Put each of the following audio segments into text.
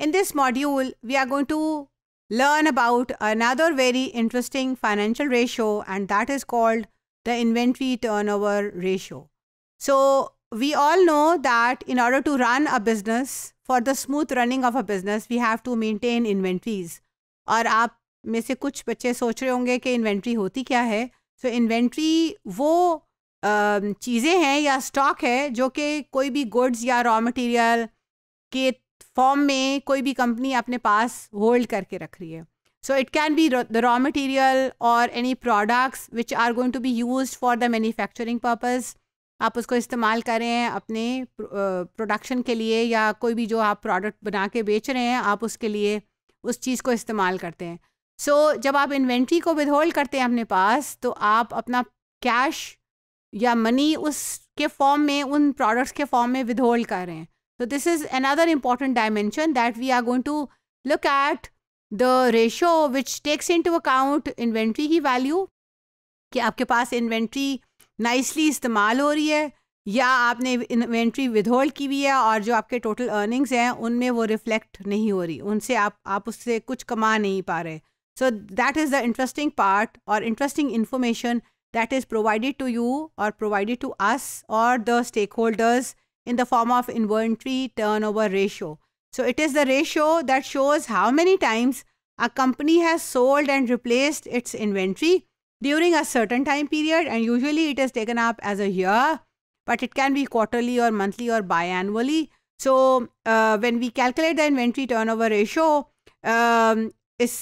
In this module, we are going to learn about another very interesting financial ratio and that is called the inventory turnover ratio. So we all know that in order to run a business, for the smooth running of a business, we have to maintain inventories. और आप में से कुछ बच्चे सोच रहे होंगे कि inventory होती क्या है so, inventory, वो चीज़ें हैं या stock है जो कि कोई भी goods या raw material के फॉर्म में कोई भी कंपनी अपने पास होल्ड करके रख रही है so it can be the raw material और any products which are going to be use for the manufacturing purpose आप उसको इस्तेमाल करें अपने प्रोडक्शन के लिए या कोई भी जो आप प्रोडक्ट बना के बेच रहे हैं आप उसके लिए उस चीज़ को इस्तेमाल करते हैं सो so, जब आप इन्वेंट्री को विदहोल्ड करते हैं अपने पास तो आप अपना कैश या मनी उसके फॉर्म में उन प्रोडक्ट्स के फॉर्म में विदहोल्ड कर रहे हैं So this is another important dimension that we are going to look at the ratio which takes into account inventory की वैल्यू कि आपके पास इन्वेंट्री नाइसली इस्तेमाल हो रही है या आपने इन्वेंट्री विदहोल्ड की हुई है और जो आपके टोटल अर्निंग्स हैं उनमें वो रिफ्लेक्ट नहीं हो रही उनसे आप आप उससे कुछ कमा नहीं पा रहे so that is the interesting part और interesting information that is provided to you और प्रोवाइडेड टू अस और the stakeholders in the form of inventory turnover ratio. So it is the ratio that shows how many times a company has sold and replaced its inventory during a certain time period and usually it is taken up as a year but it can be quarterly or monthly or biannually. So uh, when we calculate the inventory turnover ratio, um, इस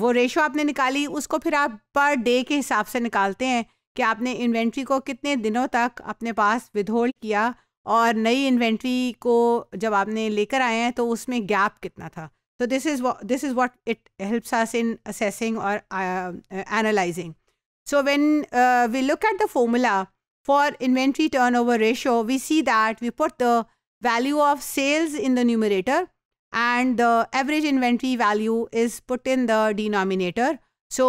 वो ratio आपने निकाली उसको फिर आप per day के हिसाब से निकालते हैं कि आपने इन्वेंट्री को कितने दिनों तक अपने पास विधहोल्ड किया और नई इन्वेंट्री को जब आपने लेकर आए हैं तो उसमें गैप कितना था तो this is this is what it helps us in assessing और analysing so when we look at the formula for inventory turn over ratio we see that we put the value of sales in the numerator and the average inventory value is put in the denominator so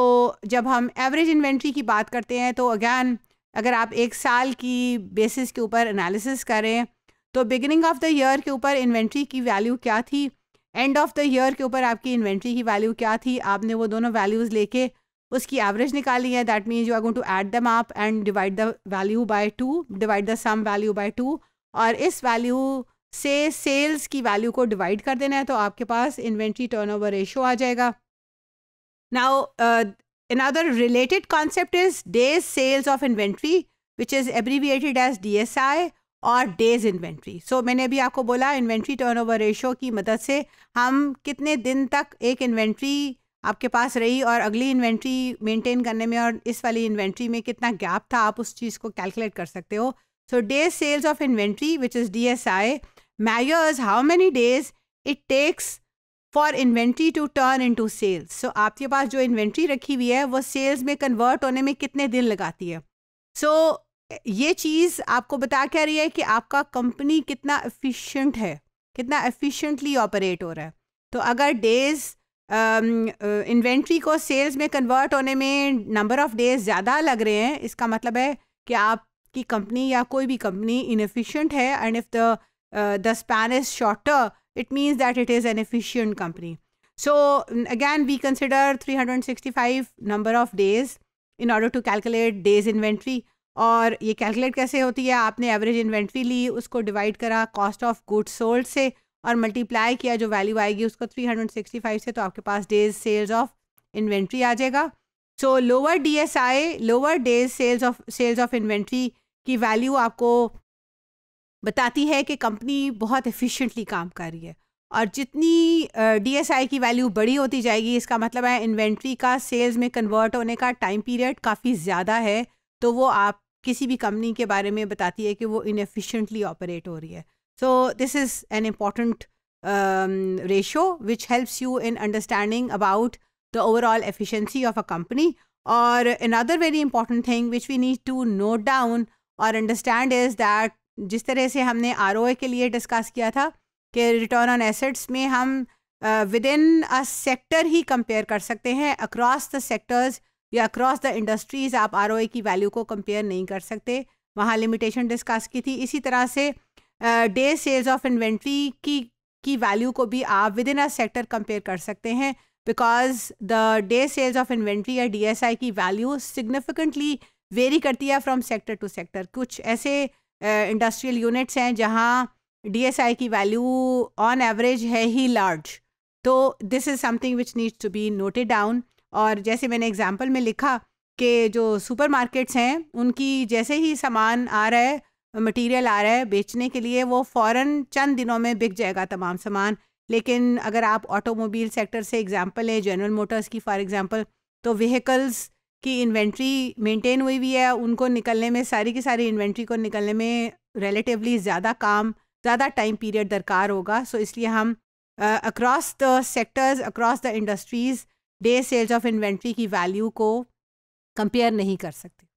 जब हम average inventory की बात करते हैं तो again अगर आप एक साल की बेसिस के ऊपर एनालिसिस करें तो बिगिनिंग ऑफ द ईयर के ऊपर इन्वेंट्री की वैल्यू क्या थी एंड ऑफ द ईयर के ऊपर आपकी इन्वेंट्री की वैल्यू क्या थी आपने वो दोनों वैल्यूज़ लेके उसकी एवरेज निकाली है that means you are going to add them up and divide the value by two divide the sum value by two और इस वैल्यू से सेल्स की वैल्यू को डिवाइड कर देना है तो आपके पास इन्वेंट्री टर्नओवर रेशियो आ जाएगा now Another related concept is days sales of inventory, which is abbreviated as DSI और डेज इन्वेंट्री सो मैंने अभी आपको बोला इन्वेंट्री टर्न ओवर रेशो की मदद से हम कितने दिन तक एक इन्वेंट्री आपके पास रही और अगली इन्वेंट्री मेंटेन करने में और इस वाली इन्वेंट्री में कितना गैप था आप उस चीज़ को कैलकुलेट कर सकते हो so days sales of inventory which is D S I measures how many days it takes for inventory to turn into sales so आपके पास जो इन्वेंट्री रखी हुई है वो सेल्स में कन्वर्ट होने में कितने दिन लगाती है सो so, ये चीज़ आपको बता क्या रही है कि आपका कंपनी कितना एफिशिएंट है कितना एफिशिएंटली ऑपरेट हो रहा है तो अगर डेज़ इन्वेंट्री um, uh, को सेल्स में कन्वर्ट होने में नंबर ऑफ़ डेज़ ज़्यादा लग रहे हैं इसका मतलब है कि आपकी कंपनी या कोई भी कंपनी इनफिशेंट है and if the the span is shorter it means that it is an efficient company. So again, we consider 365 number of days in order to calculate days inventory. और ये calculate कैसे होती है आपने average inventory ली उसको divide करा cost of goods sold से और मल्टीप्लाई किया जो वैल्यू आएगी उसको 365 से तो आपके पास डेज सेल्स ऑफ इन्वेंट्री आ जाएगा so lower DSI lower days sales of sales of inventory की वैल्यू आपको बताती है कि कंपनी बहुत एफिशिएंटली काम कर रही है और जितनी डीएसआई की वैल्यू बड़ी होती जाएगी इसका मतलब है इन्वेंट्री का सेल्स में कन्वर्ट होने का टाइम पीरियड काफ़ी ज़्यादा है तो वो आप किसी भी कंपनी के बारे में बताती है कि वो इनएफिशिएंटली ऑपरेट हो रही है so this is an important ratio which helps you in understanding about the overall efficiency of a company और another very important thing which we need to note down और अंडरस्टैंड इज़ दैट जिस तरह से हमने are के लिए discuss किया था कि रिटर्न ऑन एसेट्स में हम विद इन अ सेक्टर ही कंपेयर कर सकते हैं अक्रॉस द सेक्टर्स या अक्रॉस द इंडस्ट्रीज़ आप आर की वैल्यू को कंपेयर नहीं कर सकते वहाँ लिमिटेशन डिस्कस की थी इसी तरह से डे सेल्स ऑफ इन्वेंट्री की की वैल्यू को भी आप within a sector compare कर सकते हैं because the day sales of inventory या डी की वैल्यू सिग्निफिकेंटली वेरी करती है फ्रॉम सेक्टर टू सेक्टर कुछ ऐसे इंडस्ट्रियल यूनिट्स हैं जहाँ डी की वैल्यू ऑन एवरेज है ही लार्ज तो this is something which needs to be noted down और जैसे मैंने एग्जाम्पल में लिखा कि जो सुपर हैं उनकी जैसे ही सामान आ रहा है मटेरियल आ रहा है बेचने के लिए वो फ़ौर चंद दिनों में बिक जाएगा तमाम सामान लेकिन अगर आप ऑटोमोबाइल सेक्टर से एग्ज़ाम्पल लें जनरल मोटर्स की फॉर एग्ज़ाम्पल तो व्हीकल्स की इन्वेंट्री मेंटेन हुई हुई है उनको निकलने में सारी की सारी इन्वेंट्री को निकलने में रिलेटिवली ज़्यादा काम ज़्यादा टाइम पीरियड दरकार होगा सो so इसलिए हम across the sectors across the industries day sales of inventory की वैल्यू को कंपेयर नहीं कर सकते